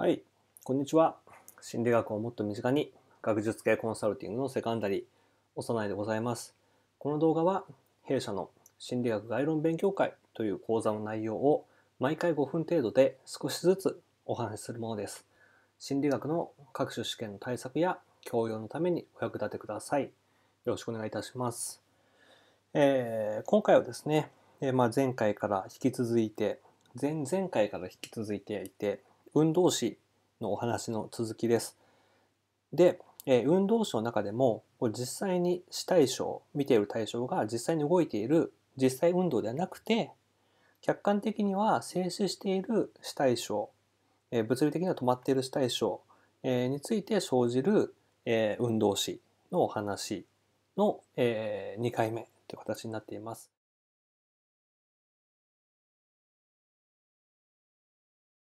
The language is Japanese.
はい、こんにちは。心理学をもっと身近に学術系コンサルティングのセカンダリー、おさないでございます。この動画は弊社の心理学概論勉強会という講座の内容を毎回5分程度で少しずつお話しするものです。心理学の各種試験の対策や教養のためにお役立てください。よろしくお願いいたします。えー、今回はですね、えまあ、前回から引き続いて前々回から引き続いていて運動士のお話の続きです。で、え運動詞の中でも実際に死対象見ている対象が実際に動いている実際運動ではなくて客観的には静止している死対象、え物理的には止まっている死対象、えについて生じる、え運動詞のお話の、え2回目という形になっています。